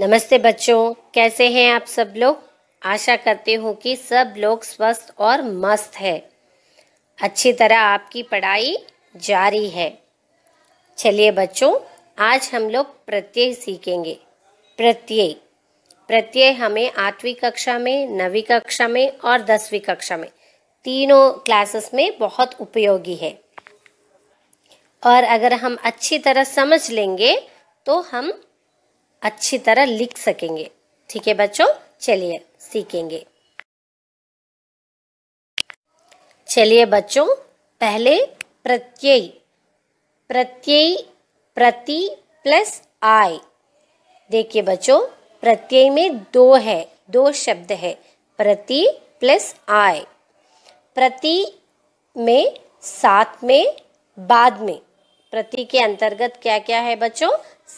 नमस्ते बच्चों कैसे हैं आप सब लोग आशा करते हूँ कि सब लोग स्वस्थ और मस्त है अच्छी तरह आपकी पढ़ाई जारी है चलिए बच्चों आज हम लोग प्रत्यय सीखेंगे प्रत्यय प्रत्यय हमें आठवीं कक्षा में नवी कक्षा में और दसवीं कक्षा में तीनों क्लासेस में बहुत उपयोगी है और अगर हम अच्छी तरह समझ लेंगे तो हम अच्छी तरह लिख सकेंगे ठीक है बच्चों चलिए सीखेंगे चलिए बच्चों पहले प्रत्यय प्रत्यय प्रति प्लस आय देखिए बच्चों प्रत्यय में दो है दो शब्द है प्रति प्लस आय प्रति में साथ में बाद में प्रति के अंतर्गत क्या क्या है बच्चों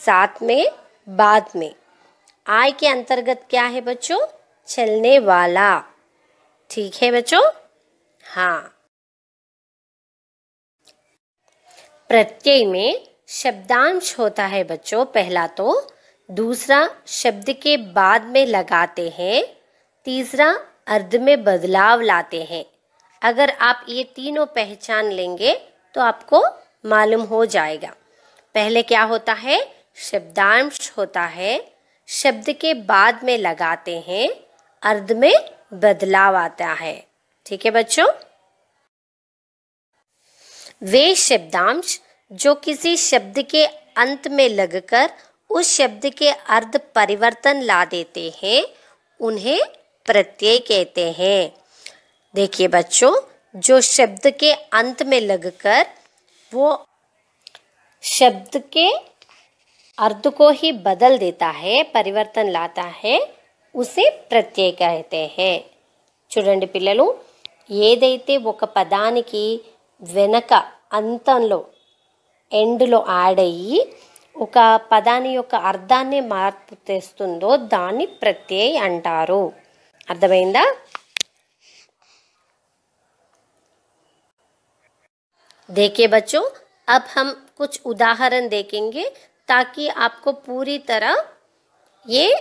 साथ में बाद में आय के अंतर्गत क्या है बच्चों चलने वाला ठीक है बच्चों हाँ प्रत्यय में शब्दांश होता है बच्चों पहला तो दूसरा शब्द के बाद में लगाते हैं तीसरा अर्ध में बदलाव लाते हैं अगर आप ये तीनों पहचान लेंगे तो आपको मालूम हो जाएगा पहले क्या होता है शब्दांश होता है शब्द के बाद में लगाते हैं अर्ध में बदलाव आता है ठीक है बच्चों वे शब्दांश जो किसी शब्द के अंत में लगकर उस शब्द के अर्ध परिवर्तन ला देते हैं उन्हें प्रत्यय कहते हैं देखिए बच्चों जो शब्द के अंत में लगकर वो शब्द के अर्ध को ही बदल देता है परिवर्तन लाता है कहते हैं చూడండి పిల్లలు ఏదైతే ఒక పదానికి వెనక అంతంలో ఎండ్లో యాడ్ అయ్యి ఒక పదాని యొక్క అర్థాన్ని మార్పు తెస్తుందో దాన్ని ప్రత్యయ అంటారు అర్థమైందా దేకే బచ్చు అబ్ हम కుచ్ ఉదాహరణ देखेंगे ताकि आपको पूरी तरह ये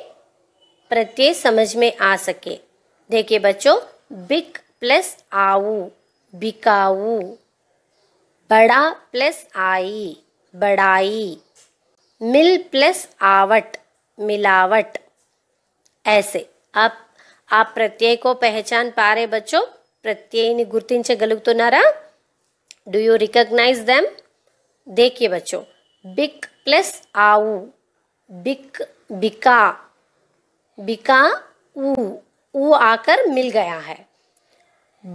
प्रत्यय समझ में आ सके देखिए बच्चों बिक प्लस आऊ बिकाऊ बड़ा प्लस आई बड़ाई मिल प्लस आवट मिलावट ऐसे आप आप प्रत्यय को पहचान पा रहे बच्चों प्रत्यय गुर्तिंचे गलुक तो नारा डू यू रिकग्नाइज देम देखिए बच्चों बिक प्लस आऊ बिक बिका बिका ऊ ऊ आकर मिल गया है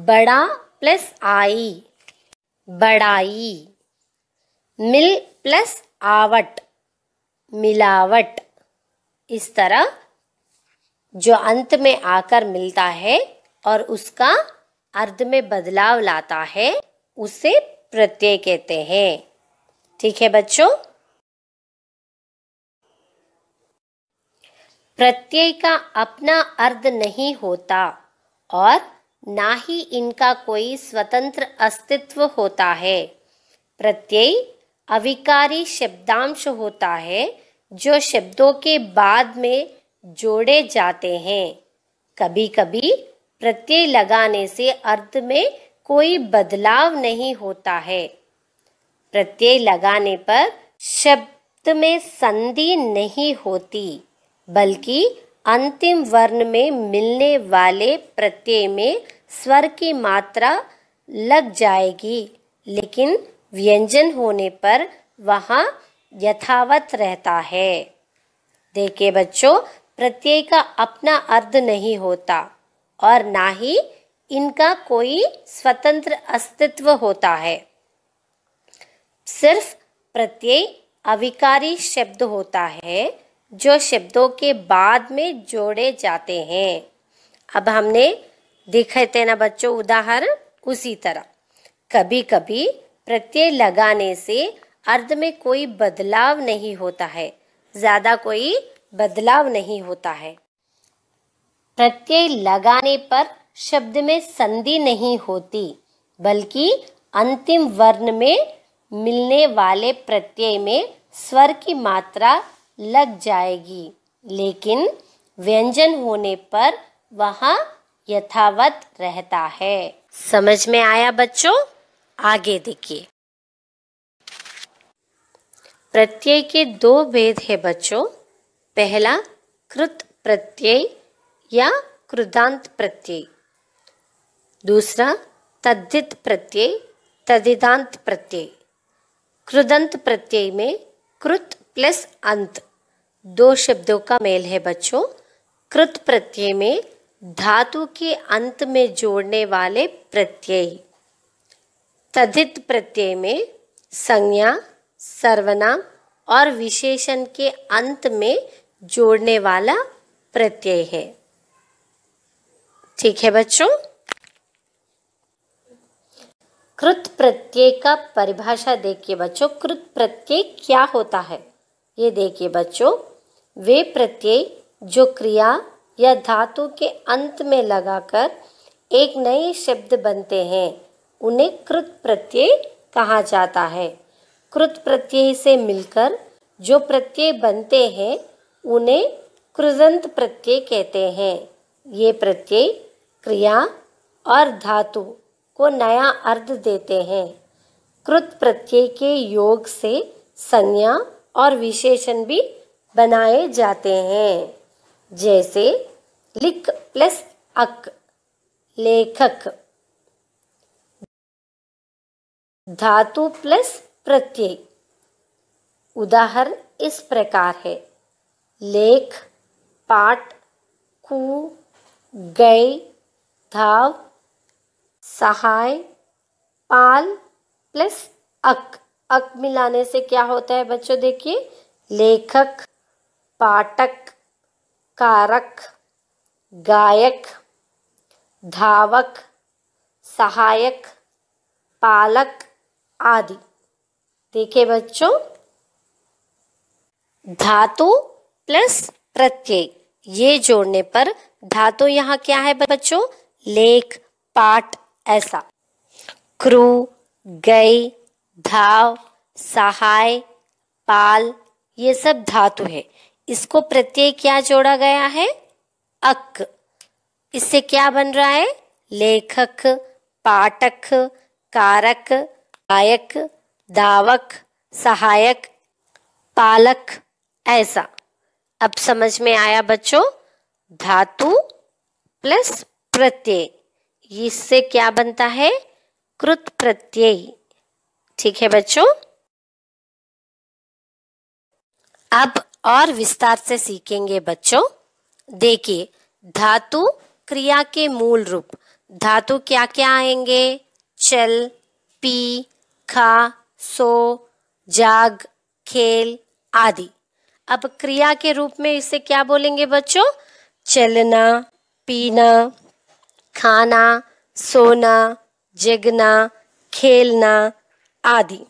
बड़ा प्लस आई बड़ाई मिल प्लस आवट मिलावट इस तरह जो अंत में आकर मिलता है और उसका अर्ध में बदलाव लाता है उसे प्रत्यय कहते हैं ठीक है बच्चों प्रत्यय का अपना अर्थ नहीं होता और ना ही इनका कोई स्वतंत्र अस्तित्व होता है प्रत्यय अविकारी शब्दांश होता है जो शब्दों के बाद में जोड़े जाते हैं कभी कभी प्रत्यय लगाने से अर्थ में कोई बदलाव नहीं होता है प्रत्यय लगाने पर शब्द में संधि नहीं होती बल्कि अंतिम वर्ण में मिलने वाले प्रत्यय में स्वर की मात्रा लग जाएगी लेकिन व्यंजन होने पर वहाँ यथावत रहता है देखिए बच्चों प्रत्यय का अपना अर्थ नहीं होता और ना ही इनका कोई स्वतंत्र अस्तित्व होता है सिर्फ प्रत्यय अविकारी शब्द होता है जो शब्दों के बाद में जोड़े जाते हैं अब हमने देखे थे ना बच्चों उदाहरण उसी तरह कभी कभी प्रत्यय लगाने से अर्थ में कोई बदलाव नहीं होता है ज़्यादा कोई बदलाव नहीं होता है प्रत्यय लगाने पर शब्द में संधि नहीं होती बल्कि अंतिम वर्ण में मिलने वाले प्रत्यय में स्वर की मात्रा लग जाएगी लेकिन व्यंजन होने पर वहाँ यथावत रहता है समझ में आया बच्चों आगे देखिए प्रत्यय के दो भेद है बच्चों पहला कृत प्रत्यय या कृदांत प्रत्यय दूसरा तद्धित प्रत्यय तदिदांत प्रत्यय कृदंत प्रत्यय में कृत प्लस अंत दो शब्दों का मेल है बच्चों कृत प्रत्यय में धातु के अंत में जोड़ने वाले प्रत्यय तथित प्रत्यय में संज्ञा सर्वनाम और विशेषण के अंत में जोड़ने वाला प्रत्यय है ठीक है बच्चों कृत प्रत्यय का परिभाषा देखिए बच्चों कृत प्रत्यय क्या होता है ये देखिए बच्चों वे प्रत्यय जो क्रिया या धातु के अंत में लगाकर एक नए शब्द बनते हैं उन्हें कृत प्रत्यय कहा जाता है कृत प्रत्यय से मिलकर जो प्रत्यय बनते हैं उन्हें कृजंत प्रत्यय कहते हैं ये प्रत्यय क्रिया और धातु को नया अर्थ देते हैं कृत प्रत्यय के योग से संज्ञा और विशेषण भी बनाए जाते हैं जैसे लिख प्लस अक लेखक धातु प्लस प्रत्यय उदाहरण इस प्रकार है लेख पाठ कु गई धाव सहाय पाल प्लस अक अक मिलाने से क्या होता है बच्चों देखिए लेखक पाठक कारक गायक धावक सहायक पालक आदि देखिए बच्चों धातु प्लस प्रत्यय ये जोड़ने पर धातु यहाँ क्या है बच्चों लेख पाठ ऐसा क्रू गई धाव सहाय पाल ये सब धातु है इसको प्रत्यय क्या जोड़ा गया है अक इससे क्या बन रहा है लेखक पाठक कारक गायक दावक सहायक पालक ऐसा अब समझ में आया बच्चों धातु प्लस प्रत्यय इससे क्या बनता है कृत प्रत्यय ठीक है बच्चों अब और विस्तार से सीखेंगे बच्चों देखिए धातु क्रिया के मूल रूप धातु क्या क्या आएंगे चल पी खा सो जाग खेल आदि अब क्रिया के रूप में इसे क्या बोलेंगे बच्चों चलना पीना खाना सोना जगना खेलना आदि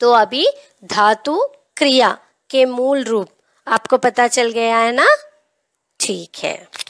तो अभी धातु क्रिया के मूल रूप आपको पता चल गया है ना ठीक है